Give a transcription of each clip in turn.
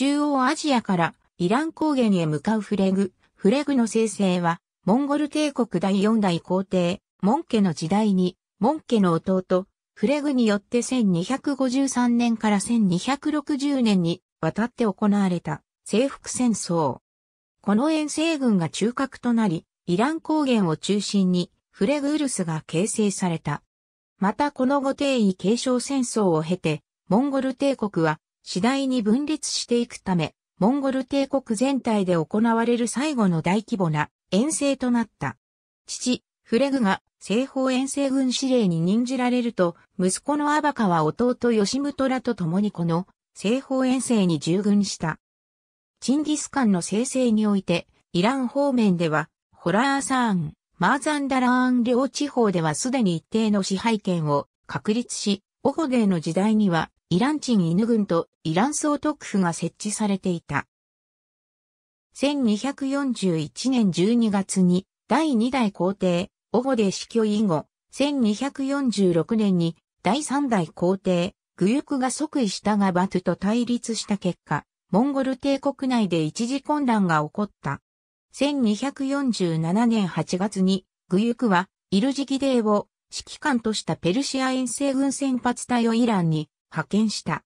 中央アジアからイラン高原へ向かうフレグ。フレグの生成は、モンゴル帝国第4代皇帝、モン家の時代に、モンケの弟、フレグによって1253年から1260年に渡って行われた征服戦争。この遠征軍が中核となり、イラン高原を中心にフレグウルスが形成された。またこの後帝位継承戦争を経て、モンゴル帝国は次第に分裂していくため、モンゴル帝国全体で行われる最後の大規模な遠征となった。父、フレグが西方遠征軍司令に任じられると、息子のアバカは弟ヨシムトラと共にこの西方遠征に従軍した。チンギスカンの生成において、イラン方面では、ホラーサーン、マーザンダラーン両地方ではすでに一定の支配権を確立し、オホデーの時代にはイランチン犬軍とイラン総督府が設置されていた。1241年12月に第2代皇帝、オゴデ死去以後、1246年に第3代皇帝、グユクが即位したがバトゥと対立した結果、モンゴル帝国内で一時混乱が起こった。1247年8月に、グユクは、イルジギデーを指揮官としたペルシア遠征軍先発隊をイランに派遣した。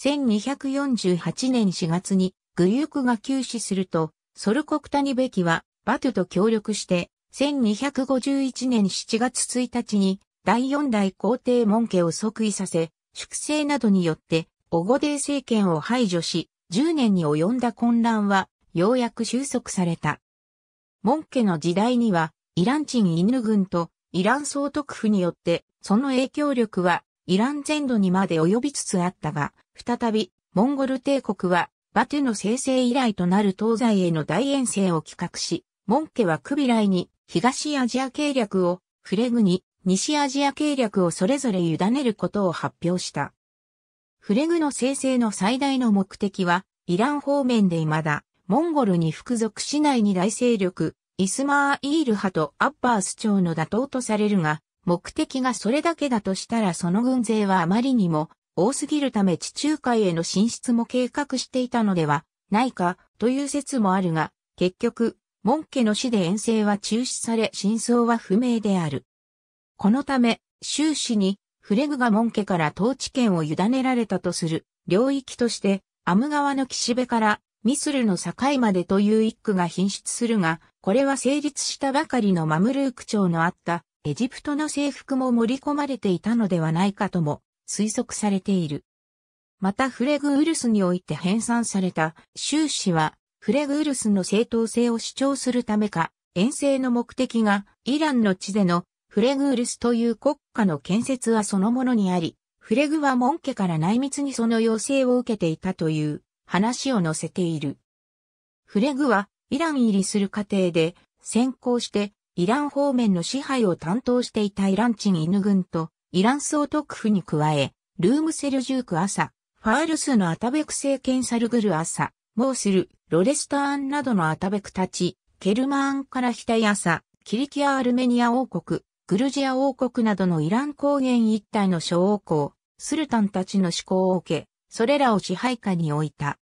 1248年4月にグリュークが急死すると、ソルコクタニベキはバトゥと協力して、1251年7月1日に第四代皇帝門家を即位させ、粛清などによってオゴデー政権を排除し、10年に及んだ混乱はようやく収束された。門家の時代には、イラン人イヌ軍とイラン総督府によって、その影響力はイラン全土にまで及びつつあったが、再び、モンゴル帝国は、バテの生成以来となる東西への大遠征を企画し、モン家はクビライに東アジア計略を、フレグに西アジア計略をそれぞれ委ねることを発表した。フレグの生成の最大の目的は、イラン方面で未だ、モンゴルに服属しない二大勢力、イスマーイール派とアッバース朝の打倒とされるが、目的がそれだけだとしたらその軍勢はあまりにも多すぎるため地中海への進出も計画していたのではないかという説もあるが、結局、モン家の死で遠征は中止され真相は不明である。このため、終始にフレグがモン家から統治権を委ねられたとする領域として、アム川の岸辺からミスルの境までという一句が品質するが、これは成立したばかりのマムルーク長のあったエジプトの征服も盛り込まれていたのではないかとも推測されている。またフレグウルスにおいて編纂された修士はフレグウルスの正当性を主張するためか、遠征の目的がイランの地でのフレグウルスという国家の建設はそのものにあり、フレグは門家から内密にその要請を受けていたという話を載せている。フレグはイラン入りする過程で先行してイラン方面の支配を担当していたイランチン犬軍と、イラン総督府に加え、ルームセルジューク朝、ファールスのアタベク政権サルグル朝、モースル、ロレスターンなどのアタベクたち、ケルマーンからヒタヤキリキア・アルメニア王国、グルジア王国などのイラン高原一帯の諸王公、スルタンたちの思考を受け、それらを支配下に置いた。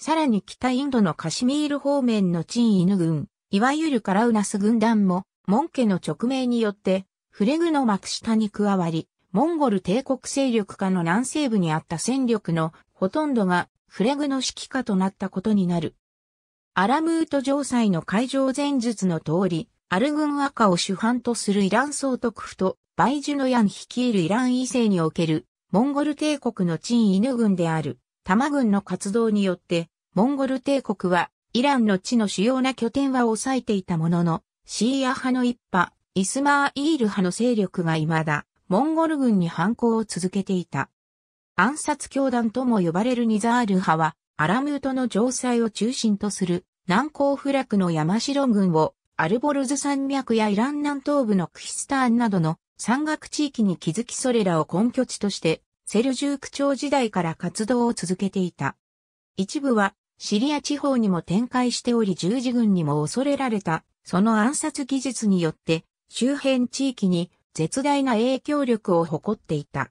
さらに北インドのカシミール方面のチン・イヌ軍、いわゆるカラウナス軍団も、モン家の直命によって、フレグの幕下に加わり、モンゴル帝国勢力下の南西部にあった戦力のほとんどがフレグの指揮下となったことになる。アラムート城塞の海上前述の通り、アル軍赤を主犯とするイラン総督府とバイジュノヤン率いるイラン異性におけるモンゴル帝国のチン・イヌ軍であるタマ軍の活動によってモンゴル帝国はイランの地の主要な拠点は抑えていたものの、シーア派の一派、イスマーイール派の勢力が未だ、モンゴル軍に反抗を続けていた。暗殺教団とも呼ばれるニザール派は、アラムートの城塞を中心とする南高フラクの山城軍をアルボルズ山脈やイラン南東部のクヒスターンなどの山岳地域に築きそれらを根拠地としてセルジューク朝時代から活動を続けていた。一部はシリア地方にも展開しており十字軍にも恐れられた、その暗殺技術によって、周辺地域に絶大な影響力を誇っていた。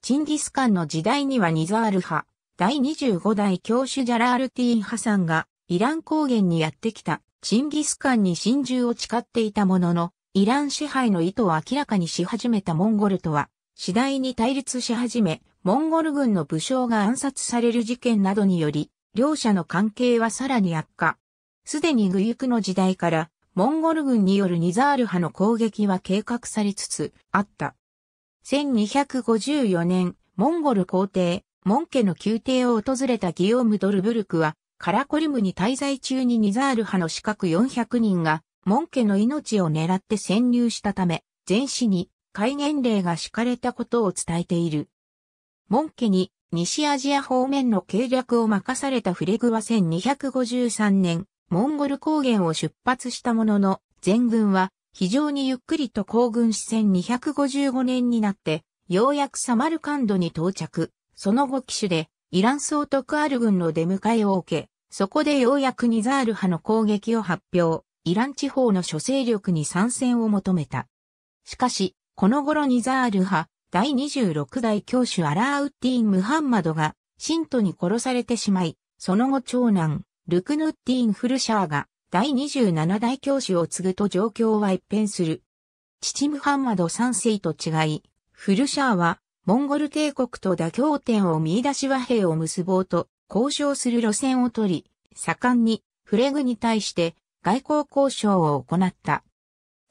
チンギスカンの時代にはニザール派、第25代教主ジャラールティーン・派さんが、イラン高原にやってきた、チンギスカンに真珠を誓っていたものの、イラン支配の意図を明らかにし始めたモンゴルとは、次第に対立し始め、モンゴル軍の武将が暗殺される事件などにより、両者の関係はさらに悪化。すでにグユクの時代から、モンゴル軍によるニザール派の攻撃は計画されつつあった。1254年、モンゴル皇帝、モン家の宮廷を訪れたギオーム・ドルブルクは、カラコリムに滞在中にニザール派の資格400人が、モン家の命を狙って潜入したため、全市に戒厳令が敷かれたことを伝えている。モン家に西アジア方面の計略を任されたフレグは1253年、モンゴル高原を出発したものの、全軍は非常にゆっくりと行軍し1255年になって、ようやくサマルカンドに到着。その後機種で、イラン総督アル軍の出迎えを受け、そこでようやくニザール派の攻撃を発表、イラン地方の諸勢力に参戦を求めた。しかし、この頃ニザール派、第26代教主アラーウッディン・ムハンマドが、信徒に殺されてしまい、その後長男、ルクヌッディン・フルシャーが、第27代教主を継ぐと状況は一変する。父ムハンマド3世と違い、フルシャーは、モンゴル帝国と妥協点を見出し和平を結ぼうと、交渉する路線を取り、盛んに、フレグに対して、外交交渉を行った。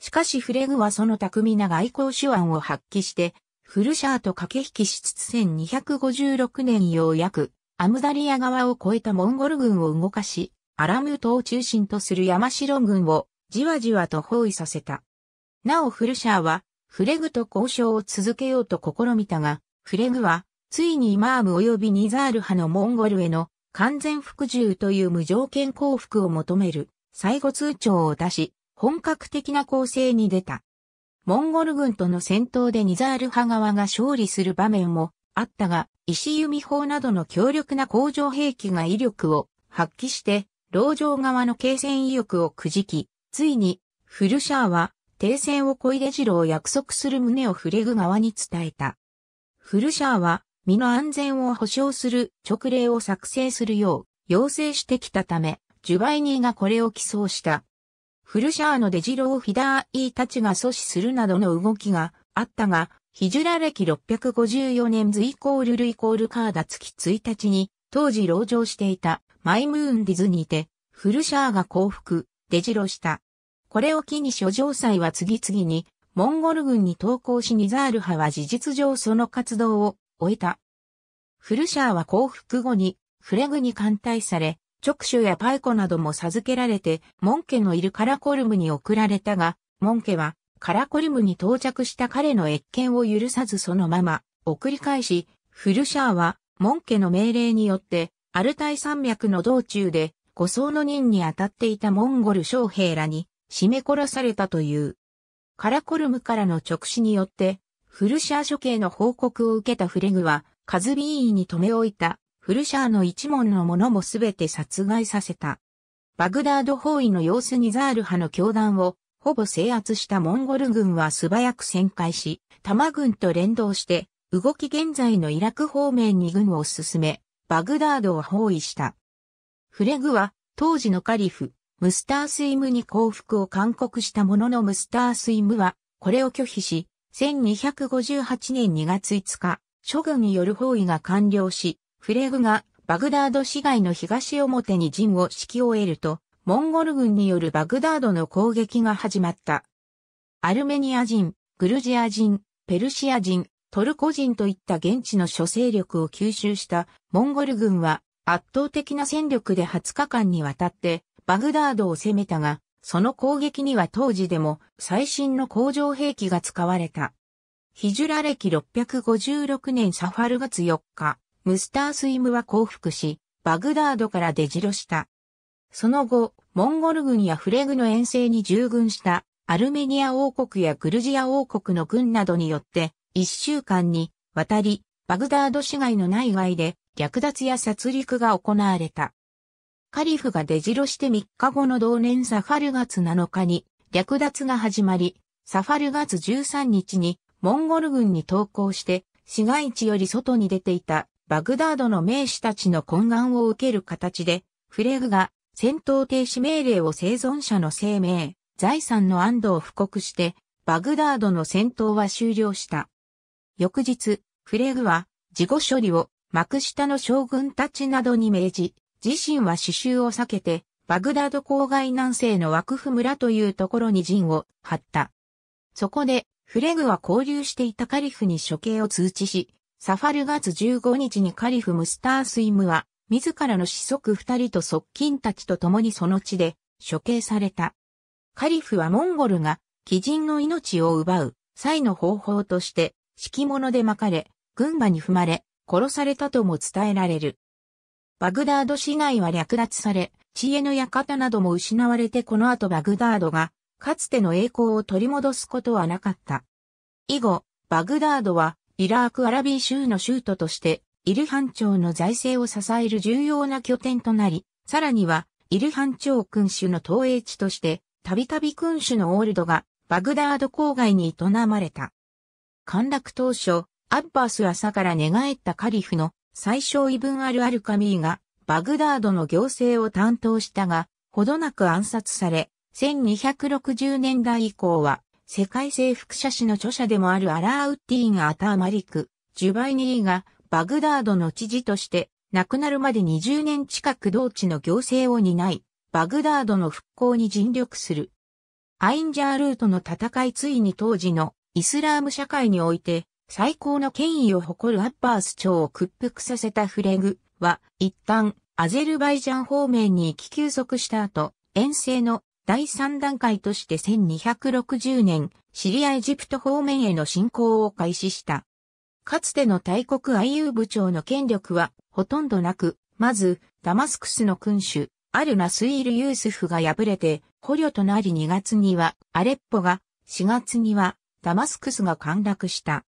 しかしフレグはその巧みな外交手腕を発揮して、フルシャーと駆け引きしつつ1256年ようやく、アムダリア側を越えたモンゴル軍を動かし、アラム島トを中心とする山城軍をじわじわと包囲させた。なおフルシャーは、フレグと交渉を続けようと試みたが、フレグは、ついにイマーム及びニザール派のモンゴルへの完全服従という無条件降伏を求める、最後通帳を出し、本格的な攻勢に出た。モンゴル軍との戦闘でニザール派側が勝利する場面もあったが、石弓砲などの強力な工場兵器が威力を発揮して、牢城側の継戦意欲をくじき、ついに、フルシャーは、停戦を小出郎を約束する旨をフレグ側に伝えた。フルシャーは、身の安全を保障する直令を作成するよう要請してきたため、ジュバイニーがこれを起草した。フルシャーの出城をフィダーイたちが阻止するなどの動きがあったが、ヒジュラ歴654年ズイコールルイコールカーダ月1日に、当時籠城していたマイムーンディズニーで、フルシャーが降伏、出城した。これを機に諸城祭は次々に、モンゴル軍に投降しニザール派は事実上その活動を終えた。フルシャーは降伏後に、フレグに艦隊され、直手やパイコなども授けられて、モン家のいるカラコルムに送られたが、モン家はカラコルムに到着した彼の越見を許さずそのまま送り返し、フルシャーはモン家の命令によって、アルタイ山脈の道中で、護送の任に当たっていたモンゴル将兵らに、締め殺されたという。カラコルムからの直視によって、フルシャー処刑の報告を受けたフレグは、カズビーイに留め置いたフルシャーの一門の者もすべて殺害させた。バグダード包囲の様子にザール派の教団をほぼ制圧したモンゴル軍は素早く旋回し、玉軍と連動して、動き現在のイラク方面に軍を進め、バグダードを包囲した。フレグは、当時のカリフ、ムスタースイムに降伏を勧告したもののムスタースイムは、これを拒否し、1258年2月5日、諸軍による包囲が完了し、フレグがバグダード市街の東表に陣を敷き終えると、モンゴル軍によるバグダードの攻撃が始まった。アルメニア人、グルジア人、ペルシア人、トルコ人といった現地の諸勢力を吸収したモンゴル軍は圧倒的な戦力で20日間にわたってバグダードを攻めたが、その攻撃には当時でも最新の工場兵器が使われた。ヒジュラ歴656年サファル月4日、ムスタースイムは降伏し、バグダードから出城した。その後、モンゴル軍やフレグの遠征に従軍したアルメニア王国やグルジア王国の軍などによって一週間に渡りバグダード市街の内外で略奪や殺戮が行われた。カリフが出城して3日後の同年サファル月7日に略奪が始まり、サファル月13日にモンゴル軍に投降して市街地より外に出ていたバグダードの名士たちの懇願を受ける形で、フレグが戦闘停止命令を生存者の生命、財産の安堵を布告して、バグダードの戦闘は終了した。翌日、フレグは事後処理を幕下の将軍たちなどに命じ、自身は刺繍を避けて、バグダード郊外南西の枠府村というところに陣を張った。そこで、フレグは交流していたカリフに処刑を通知し、サファル月15日にカリフ・ムスタースイムは、自らの子息二人と側近たちと共にその地で処刑された。カリフはモンゴルが、貴人の命を奪う、際の方法として、敷物で巻かれ、軍馬に踏まれ、殺されたとも伝えられる。バグダード市内は略奪され、知恵の館なども失われてこの後バグダードが、かつての栄光を取り戻すことはなかった。以後、バグダードはイラークアラビー州の州都として、イルハン朝の財政を支える重要な拠点となり、さらには、イルハン朝君主の投影地として、たびたび君主のオールドが、バグダード郊外に営まれた。陥落当初、アッバース朝から寝返ったカリフの最小イブンアルアルカミーがバグダードの行政を担当したが、ほどなく暗殺され、1260年代以降は世界征服者史の著者でもあるアラーウッディーン・アターマリク、ジュバイニーがバグダードの知事として亡くなるまで20年近く同地の行政を担い、バグダードの復興に尽力する。アインジャールートの戦いついに当時のイスラーム社会において最高の権威を誇るアッバース朝を屈服させたフレグは一旦アゼルバイジャン方面に行き休息した後、遠征の第3段階として1260年、シリアエジプト方面への侵攻を開始した。かつての大国アイユー部長の権力はほとんどなく、まず、ダマスクスの君主、アルナスイール・ユースフが敗れて、捕虜となり2月には、アレッポが、4月には、ダマスクスが陥落した。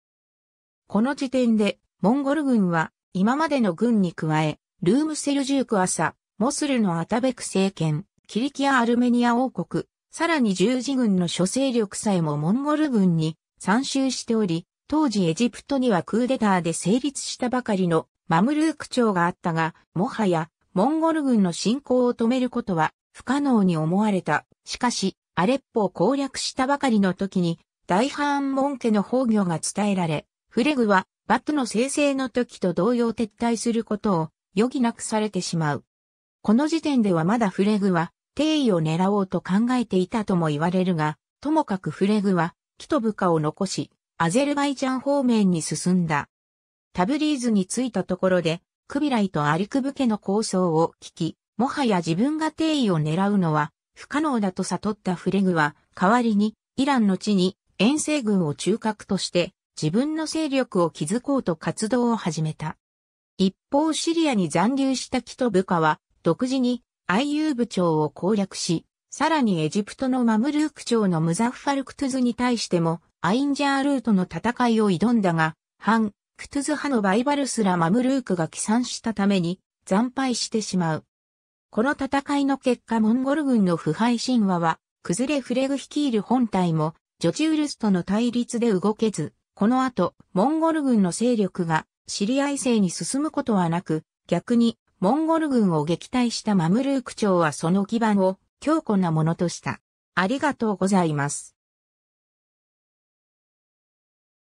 この時点で、モンゴル軍は、今までの軍に加え、ルームセルジューク朝、モスルのアタベク政権、キリキア・アルメニア王国、さらに十字軍の諸勢力さえもモンゴル軍に参集しており、当時エジプトにはクーデターで成立したばかりのマムルーク朝があったが、もはやモンゴル軍の侵攻を止めることは不可能に思われた。しかし、アレッポを攻略したばかりの時に、大半門家の崩御が伝えられ、フレグはバットの生成の時と同様撤退することを余儀なくされてしまう。この時点ではまだフレグは定位を狙おうと考えていたとも言われるが、ともかくフレグは、キト部下を残し、アゼルバイジャン方面に進んだ。タブリーズに着いたところで、クビライとアリクブ家の構想を聞き、もはや自分が定位を狙うのは不可能だと悟ったフレグは、代わりにイランの地に遠征軍を中核として自分の勢力を築こうと活動を始めた。一方シリアに残留したキト部下は独自にユー部長を攻略し、さらにエジプトのマムルーク朝のムザフファルクトゥズに対しても、アインジャールートの戦いを挑んだが、反、クトゥズ派のバイバルスラマムルークが帰参したために、惨敗してしまう。この戦いの結果モンゴル軍の腐敗神話は、崩れフレグ率いる本体も、ジョチウルスとの対立で動けず、この後、モンゴル軍の勢力がシリアい。性に進むことはなく、逆にモンゴル軍を撃退したマムルーク朝はその基盤を強固なものとした。ありがとうございます。